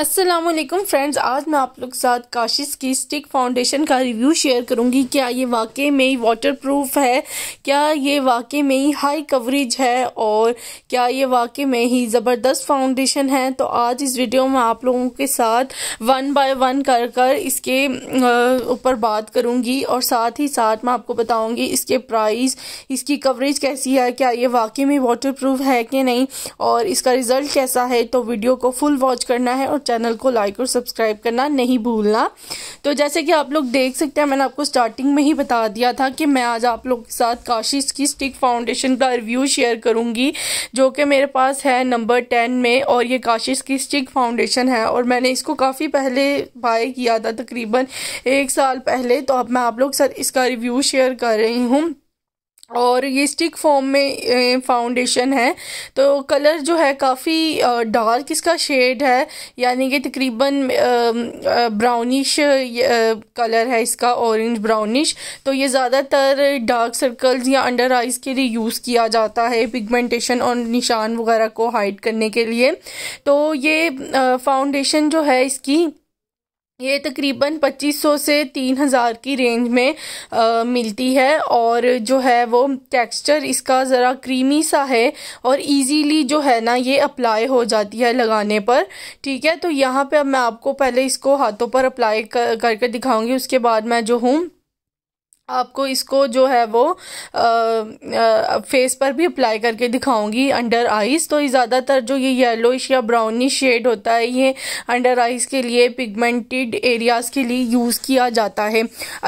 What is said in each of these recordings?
अस्सलाम वालेकुम फ्रेंड्स आज मैं आप लोग के साथ काशिश की स्टिक फाउंडेशन का रिव्यू शेयर करूंगी क्या ये वाकई में ही वाटरप्रूफ है क्या ये वाकई में ही हाई कवरेज है और क्या ये वाकई में ही ज़बरदस्त फाउंडेशन है तो आज इस वीडियो में आप लोगों के साथ वन बाय वन कर कर इसके ऊपर बात करूंगी और साथ ही साथ मैं आपको बताऊँगी इसके प्राइस इसकी कवरेज कैसी है क्या ये वाकई में प्रूफ है कि नहीं और इसका रिज़ल्ट कैसा है तो वीडियो को फुल वॉच करना है और चैनल को लाइक और सब्सक्राइब करना नहीं भूलना तो जैसे कि आप लोग देख सकते हैं मैंने आपको स्टार्टिंग में ही बता दिया था कि मैं आज आप लोग के साथ काशिश की स्टिक फाउंडेशन का रिव्यू शेयर करूँगी जो कि मेरे पास है नंबर टेन में और ये काशिश की स्टिक फाउंडेशन है और मैंने इसको काफ़ी पहले बाय किया था तकरीबन एक साल पहले तो अब मैं आप लोग के साथ इसका रिव्यू शेयर कर रही हूँ और ये स्टिक फॉर्म में फाउंडेशन है तो कलर जो है काफ़ी डार्क इसका शेड है यानी कि तकरीबन ब्राउनिश कलर है इसका ऑरेंज ब्राउनिश तो ये ज़्यादातर डार्क सर्कल्स या अंडर आइज़ के लिए यूज़ किया जाता है पिगमेंटेशन और निशान वगैरह को हाइड करने के लिए तो ये फाउंडेशन जो है इसकी ये तकरीबन 2500 से 3000 की रेंज में आ, मिलती है और जो है वो टेक्सचर इसका ज़रा क्रीमी सा है और इजीली जो है ना ये अप्लाई हो जाती है लगाने पर ठीक है तो यहाँ पे अब मैं आपको पहले इसको हाथों पर अप्लाई कर, करके दिखाऊंगी उसके बाद मैं जो हूँ आपको इसको जो है वो आ, आ, फेस पर भी अप्लाई करके दिखाऊंगी अंडर आइज़ तो ज़्यादातर जो ये येलोइश या ब्राउनिश शेड होता है ये अंडर आइज़ के लिए पिगमेंटेड एरियाज़ के लिए यूज़ किया जाता है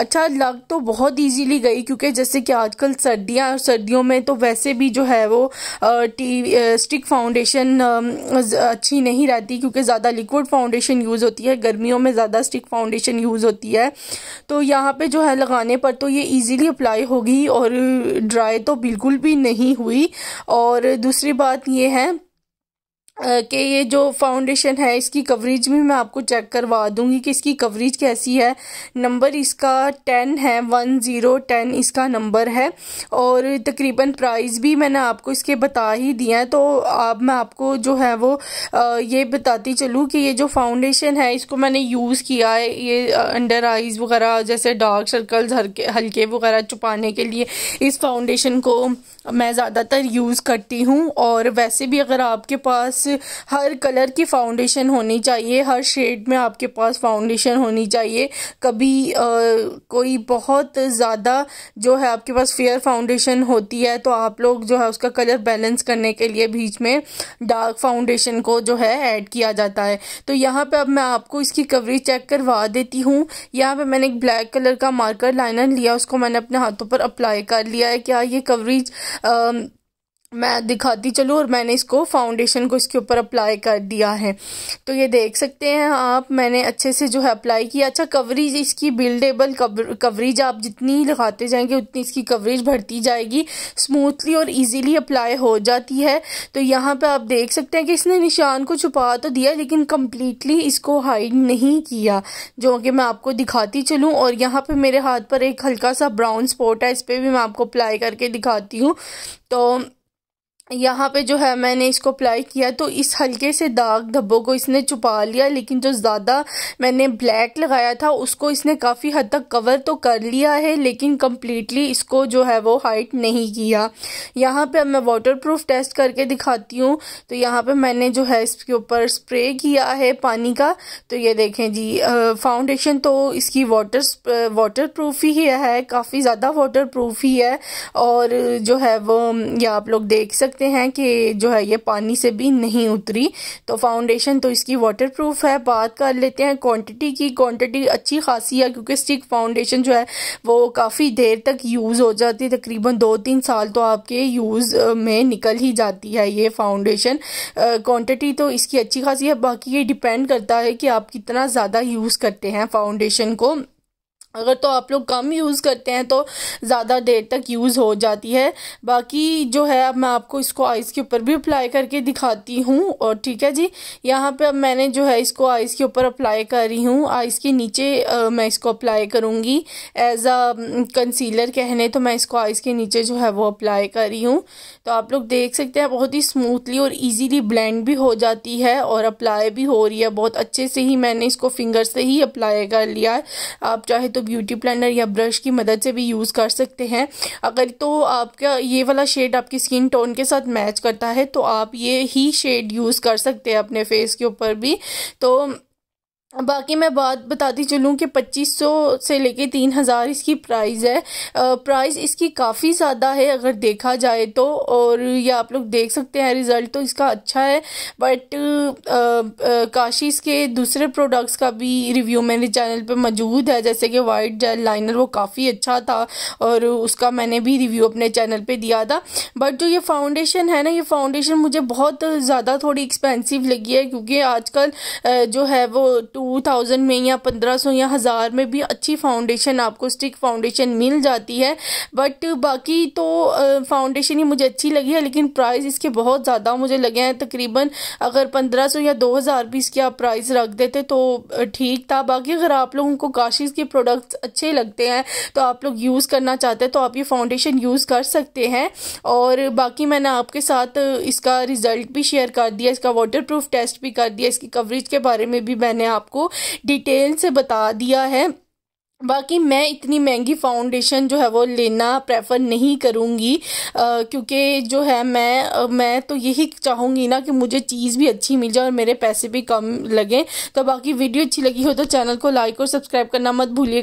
अच्छा लग तो बहुत ईजीली गई क्योंकि जैसे कि आजकल सर्दियाँ और सर्दियों में तो वैसे भी जो है वो टी स्टिक फाउंडेशन अच्छी नहीं रहती क्योंकि ज़्यादा लिक्विड फाउंडेशन यूज़ होती है गर्मियों में ज़्यादा स्टिक फाउंडेशन यूज़ होती है तो यहाँ पर जो है लगाने पर तो ये इजीली अप्लाई होगी और ड्राई तो बिल्कुल भी नहीं हुई और दूसरी बात ये है कि ये जो फाउंडेशन है इसकी कवरेज भी मैं आपको चेक करवा दूंगी कि इसकी कवरेज कैसी है नंबर इसका टेन है वन ज़ीरो टेन इसका नंबर है और तकरीबन प्राइस भी मैंने आपको इसके बता ही दिया है तो अब मैं आपको जो है वो ये बताती चलूँ कि ये जो फाउंडेशन है इसको मैंने यूज़ किया है ये अंडर आइज़ वगैरह जैसे डार्क सर्कल्स हल्के हल्के वगैरह छुपाने के लिए इस फाउंडेशन को मैं ज़्यादातर यूज़ करती हूँ और वैसे भी अगर आपके पास हर कलर की फाउंडेशन होनी चाहिए हर शेड में आपके पास फाउंडेशन होनी चाहिए कभी आ, कोई बहुत ज़्यादा जो है आपके पास फेयर फाउंडेशन होती है तो आप लोग जो है उसका कलर बैलेंस करने के लिए बीच में डार्क फाउंडेशन को जो है ऐड किया जाता है तो यहाँ पर अब मैं आपको इसकी कवरेज चेक करवा देती हूँ यहाँ पर मैंने एक ब्लैक कलर का मार्कर लाइनर लिया उसको मैंने अपने हाथों पर अप्लाई कर लिया है क्या ये कवरेज मैं दिखाती चलूँ और मैंने इसको फाउंडेशन को इसके ऊपर अप्लाई कर दिया है तो ये देख सकते हैं आप मैंने अच्छे से जो है अप्लाई किया अच्छा कवरेज इसकी बिल्डेबल कवरेज आप जितनी लगाते जाएंगे उतनी इसकी कवरेज बढ़ती जाएगी स्मूथली और इजीली अप्लाई हो जाती है तो यहाँ पे आप देख सकते हैं कि इसने निशान को छुपा तो दिया लेकिन कम्प्लीटली इसको हाइड नहीं किया जो कि मैं आपको दिखाती चलूँ और यहाँ पर मेरे हाथ पर एक हल्का सा ब्राउन स्पॉट है इस पर भी मैं आपको अप्लाई करके दिखाती हूँ तो यहाँ पे जो है मैंने इसको अप्लाई किया तो इस हल्के से दाग धब्बों को इसने छुपा लिया लेकिन जो ज़्यादा मैंने ब्लैक लगाया था उसको इसने काफ़ी हद तक कवर तो कर लिया है लेकिन कम्प्लीटली इसको जो है वो हाइट नहीं किया यहाँ पे अब मैं वाटर प्रूफ टेस्ट करके दिखाती हूँ तो यहाँ पे मैंने जो है इसके ऊपर स्प्रे किया है पानी का तो ये देखें जी फाउंडेशन तो इसकी वाटर वाटर प्रूफ ही है काफ़ी ज़्यादा वाटर प्रूफ ही है और जो है वो ये आप लोग देख सकते सकते हैं कि जो है ये पानी से भी नहीं उतरी तो फाउंडेशन तो इसकी वाटर प्रूफ है बात कर लेते हैं क्वांटिटी की क्वांटिटी अच्छी खासी है क्योंकि स्टिक फाउंडेशन जो है वो काफ़ी देर तक यूज़ हो जाती है तकरीबन दो तीन साल तो आपके यूज़ में निकल ही जाती है ये फाउंडेशन क्वान्टिटी तो इसकी अच्छी खासी है बाकी ये डिपेंड करता है कि आप कितना ज़्यादा यूज़ करते हैं फाउंडेशन को अगर तो आप लोग कम यूज़ करते हैं तो ज़्यादा देर तक यूज़ हो जाती है बाकी जो है अब मैं आपको इसको आइस के ऊपर भी अप्लाई करके दिखाती हूँ और ठीक है जी यहाँ पे अब मैंने जो है इसको आइस के ऊपर अप्लाई कर रही हूँ आइस के नीचे आ, मैं इसको अप्लाई करूँगी एज अ कंसीलर कहने तो मैं इसको आइस के नीचे जो है वो अप्लाई कर रही हूँ तो आप लोग देख सकते हैं बहुत ही स्मूथली और ईजीली ब्लेंड भी हो जाती है और अप्लाई भी हो रही है बहुत अच्छे से ही मैंने इसको फिंगर से ही अप्लाई कर लिया है आप चाहे तो ब्यूटी प्लानर या ब्रश की मदद से भी यूज़ कर सकते हैं अगर तो आपका ये वाला शेड आपकी स्किन टोन के साथ मैच करता है तो आप ये ही शेड यूज़ कर सकते हैं अपने फेस के ऊपर भी तो बाकी मैं बात बताती चलूँ कि 2500 से लेके 3000 इसकी प्राइस है प्राइस इसकी काफ़ी ज़्यादा है अगर देखा जाए तो और ये आप लोग देख सकते हैं रिज़ल्ट तो इसका अच्छा है बट काशिश के दूसरे प्रोडक्ट्स का भी रिव्यू मेरे चैनल पे मौजूद है जैसे कि वाइट जेल लाइनर वो काफ़ी अच्छा था और उसका मैंने भी रिव्यू अपने चैनल पर दिया था बट जो ये फाउंडेशन है ना ये फाउंडेशन मुझे बहुत ज़्यादा थोड़ी एक्सपेंसिव लगी है क्योंकि आजकल जो है वो टू थाउजेंड में या पंद्रह सौ या हज़ार में भी अच्छी फाउंडेशन आपको स्टिक फाउंडेशन मिल जाती है बट बाकी तो फाउंडेशन ही मुझे अच्छी लगी है लेकिन प्राइस इसके बहुत ज़्यादा मुझे लगे हैं तकरीबन अगर पंद्रह सौ या दो हज़ार भी इसके आप प्राइस रख देते तो ठीक था बाकी अगर आप लोगों को काशिज़ के प्रोडक्ट्स अच्छे लगते हैं तो आप लोग यूज़ करना चाहते हैं तो आप ये फाउंडेशन यूज़ कर सकते हैं और बाकी मैंने आपके साथ इसका रिज़ल्ट भी शेयर कर दिया इसका वाटर टेस्ट भी कर दिया इसकी कवरेज के बारे में भी मैंने आपको डिटेल से बता दिया है बाकी मैं इतनी महंगी फाउंडेशन जो है वो लेना प्रेफर नहीं करूँगी क्योंकि जो है मैं आ, मैं तो यही चाहूँगी ना कि मुझे चीज़ भी अच्छी मिल जाए और मेरे पैसे भी कम लगें तो बाकी वीडियो अच्छी लगी हो तो चैनल को लाइक और सब्सक्राइब करना मत भूलिए